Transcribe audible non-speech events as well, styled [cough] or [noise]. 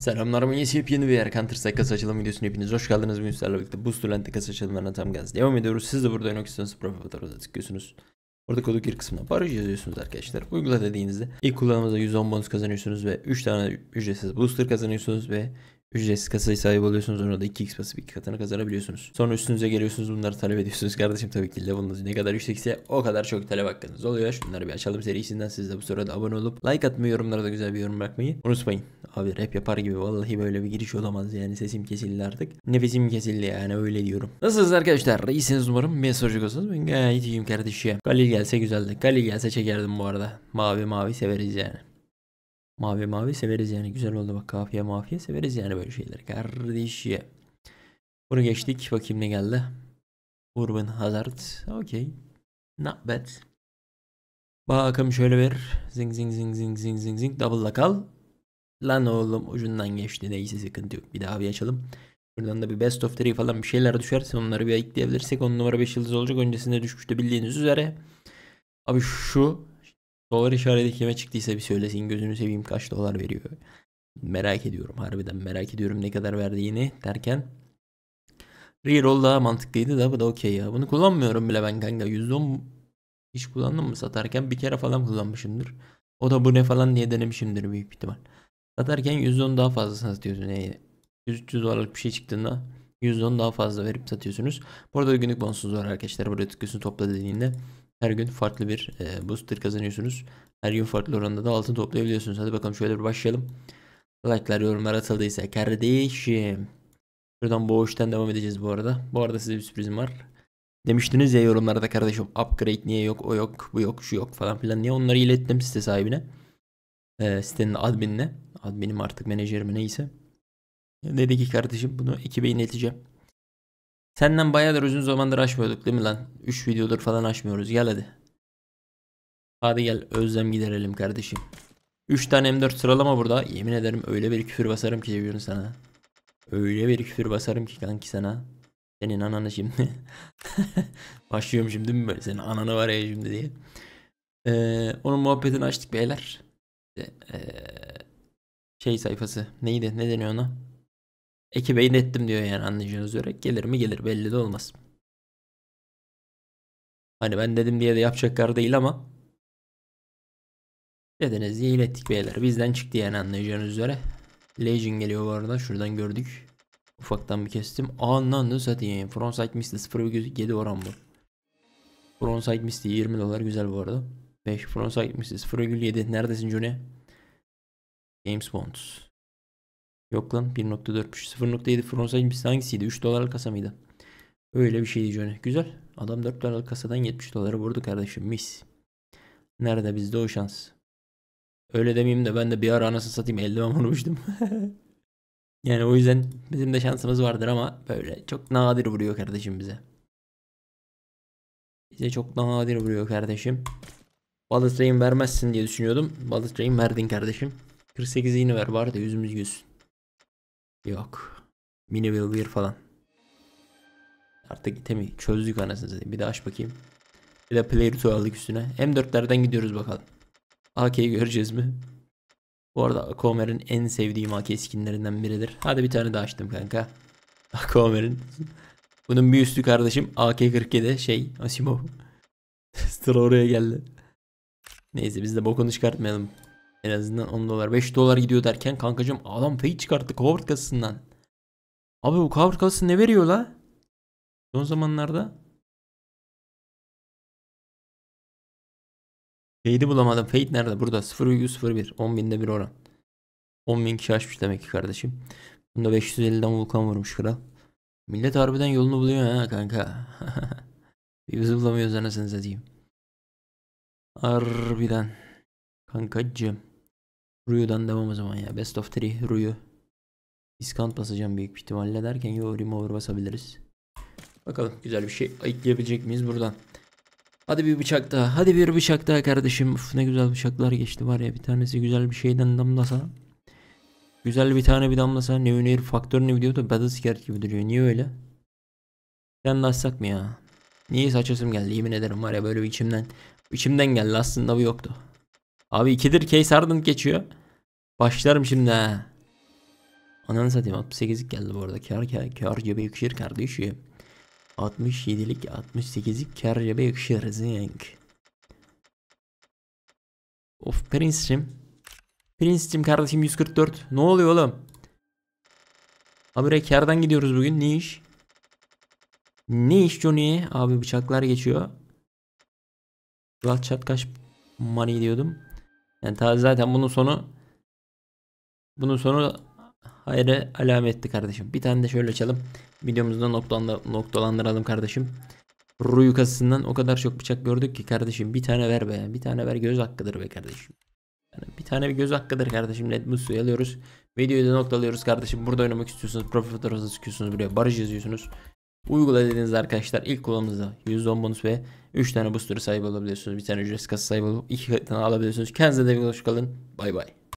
Selamlar millet yepyeni bir Erkan Tırsak kasa açılım videosuna hepiniz hoş geldiniz. Bugün sizlerle birlikte Boost Lent'te kasa açılımlarına tam gaz devam ediyoruz. Siz de burada Enoxidans profil fotoğrafına tıklıyorsunuz. Orada kodu gir kısmına baraj yazıyorsunuz arkadaşlar. Uygula dediğinizde ilk kullanımda 110 bonus kazanıyorsunuz ve 3 tane ücretsiz booster kazanıyorsunuz ve Ücretsiz kasayı sahip oluyorsunuz. Orada 2x basıp 2 katını kazanabiliyorsunuz. Sonra üstünüze geliyorsunuz. Bunları talep ediyorsunuz. Kardeşim tabii ki level'ınız ne kadar yüksekse o kadar çok talep hakkınız oluyor. Şunları bir açalım serisinden. Siz de bu sırada abone olup like atmayı, yorumlara da güzel bir yorum bırakmayı unutmayın. Abi rap yapar gibi vallahi böyle bir giriş olamaz yani. Sesim kesildi artık. Nefesim kesildi yani öyle diyorum. Nasılsınız arkadaşlar? İyisiniz umarım. Ben soracak olsanız ben gayet iyiyim kardeşim. Galil gelse güzeldi. Galil gelse çekerdim bu arada. Mavi mavi severiz yani. Mavi mavi severiz yani. Güzel oldu bak kafiye mafiye severiz yani böyle şeyleri. Kardeşi. Bunu geçtik. Bakayım ne geldi. Urban Hazard. Okey. Not bad. Bakalım şöyle bir zing zing zing zing zing zing zing double'la kal. Lan oğlum ucundan geçti neyse sıkıntı yok. Bir daha bir açalım. Buradan da bir best of 3 falan bir şeyler düşerse onları bir ekleyebilirsek 10 numara 5 yıldız olacak. Öncesinde düşmüştü bildiğiniz üzere. Abi şu Dolar işareti kime çıktıysa bir söylesin gözünü seveyim kaç dolar veriyor. Merak ediyorum harbiden merak ediyorum ne kadar verdiğini derken. Reroll daha mantıklıydı da bu da okey ya. Bunu kullanmıyorum bile ben kanka. %10 hiç kullandım mı satarken? Bir kere falan kullanmışımdır. O da bu ne falan diye denemişimdir büyük ihtimal. Satarken %10 daha fazla satıyorsun. Yani 100-300 dolarlık bir şey çıktığında %10 daha fazla verip satıyorsunuz. Bu arada günlük bonusuz var arkadaşlar. Buraya tıklıyorsun topla dediğinde her gün farklı bir e, booster kazanıyorsunuz. Her gün farklı oranda da altın toplayabiliyorsunuz. Hadi bakalım şöyle bir başlayalım. Like'lar, yorumlar atıldıysa kardeşim. Şuradan boğuştan devam edeceğiz bu arada. Bu arada size bir sürprizim var. Demiştiniz ya yorumlarda kardeşim upgrade niye yok, o yok, bu yok, şu yok falan filan. Niye onları ilettim site sahibine. E, sitenin adminine. Adminim artık menajerim neyse. Dedi ki kardeşim bunu ekibe ileteceğim. Senden bayağıdır uzun zamandır açmıyorduk değil mi lan? 3 videodur falan açmıyoruz. Gel hadi. Hadi gel özlem giderelim kardeşim. 3 tane M4 sıralama burada. Yemin ederim öyle bir küfür basarım ki diyorum sana. Öyle bir küfür basarım ki kanki sana. Senin ananı şimdi. [laughs] Başlıyorum şimdi mi böyle? Senin ananı var ya şimdi diye. Ee, onun muhabbetini açtık beyler. Ee, şey sayfası. Neydi? Ne deniyor ona? Ekibe inettim diyor yani anlayacağınız üzere. Gelir mi gelir belli de olmaz. Hani ben dedim diye de yapacaklar değil ama dediniz diye ilettik beyler. Bizden çıktı yani anlayacağınız üzere. Legion geliyor bu arada. Şuradan gördük. Ufaktan bir kestim. Anlandı satayım. Frontside Misty 0,7 oran bu. Frontside Misty 20 dolar güzel bu arada. 5 Frontside Misty 0,7 neredesin Johnny? James Bond. Yok lan 1.4'müş. 0.7 frontside biz hangisiydi? 3 dolarlık kasa mıydı? Öyle bir şeydi Johnny. Güzel. Adam 4 dolarlık kasadan 70 dolara vurdu kardeşim. Mis. Nerede bizde o şans? Öyle demeyeyim de ben de bir ara anasını satayım eldiven vurmuştum. [laughs] yani o yüzden bizim de şansımız vardır ama böyle çok nadir vuruyor kardeşim bize. Bize çok nadir vuruyor kardeşim. Bullet vermezsin diye düşünüyordum. Bullet verdin kardeşim. 48'i yine ver bari de yüzümüz gülsün. Yok. Mini Wheelbeer falan. Artık itemi çözdük anasını satayım. Bir de aç bakayım. Bir de Player aldık üstüne. M4'lerden gidiyoruz bakalım. AK'yi göreceğiz mi? Bu arada Akomer'in en sevdiğim AK skinlerinden biridir. Hadi bir tane daha açtım kanka. Akomer'in. [laughs] Bunun bir üstü kardeşim AK-47 şey Asimov. [laughs] Sıra oraya geldi. Neyse biz de bokunu çıkartmayalım. En azından 10 dolar 5 dolar gidiyor derken kankacım adam pay çıkarttı cover kasasından. Abi bu cover kasası ne veriyor la? Son zamanlarda Fade'i bulamadım. Fade nerede? Burada 0,01. 10 binde bir oran. 10 bin kişi açmış demek ki kardeşim. Bunda 550'den vulkan vurmuş kral. Millet harbiden yolunu buluyor ha kanka. [laughs] bir bizi bulamıyoruz anasını satayım. Harbiden. kankacığım. Ruyu'dan devam o zaman ya. Best of 3 Ruyu. Discount basacağım büyük ihtimalle derken yo remover basabiliriz. Bakalım güzel bir şey ayıklayabilecek miyiz buradan. Hadi bir bıçak daha. Hadi bir bıçak daha kardeşim. Uf, ne güzel bıçaklar geçti var ya. Bir tanesi güzel bir şeyden damlasa. Güzel bir tane bir damlasa. ne Neonair faktör ne biliyor da Battlescat gibi duruyor. Niye öyle? Sen de açsak mı ya? Niye saçasım geldi yemin ederim var ya böyle bir içimden. İçimden geldi aslında bu yoktu. Abi ikidir Case Harden geçiyor. Başlarım şimdi ha. Ananı satayım 68'lik geldi bu arada. Kar kar, kar cebe yakışır kardeşim. 67'lik 68'lik kar cebe yakışır zinc. Of Prince'cim. Prince'cim kardeşim 144. Ne oluyor oğlum? Habire kardan gidiyoruz bugün. Ne iş? Ne iş Johnny? Abi bıçaklar geçiyor. Rahat çat kaç money diyordum. Yani ta zaten bunun sonu bunun sonu hayra alametti kardeşim. Bir tane de şöyle açalım. Videomuzda noktalandır noktalandıralım kardeşim. Ru yukasından o kadar çok bıçak gördük ki kardeşim bir tane ver be. Bir tane ver göz hakkıdır be kardeşim. Yani bir tane bir göz hakkıdır kardeşim. Red alıyoruz. Videoyu da noktalıyoruz kardeşim. Burada oynamak istiyorsunuz. Profil fotoğrafınızı çıkıyorsunuz buraya. Barış yazıyorsunuz. Uygula dediğinizde arkadaşlar ilk kullanımınızda %10 bonus ve 3 tane booster sahibi olabiliyorsunuz. Bir tane ücretsiz kasa sahibi olup 2 tane alabiliyorsunuz. Kendinize de bir hoş kalın. Bay bay.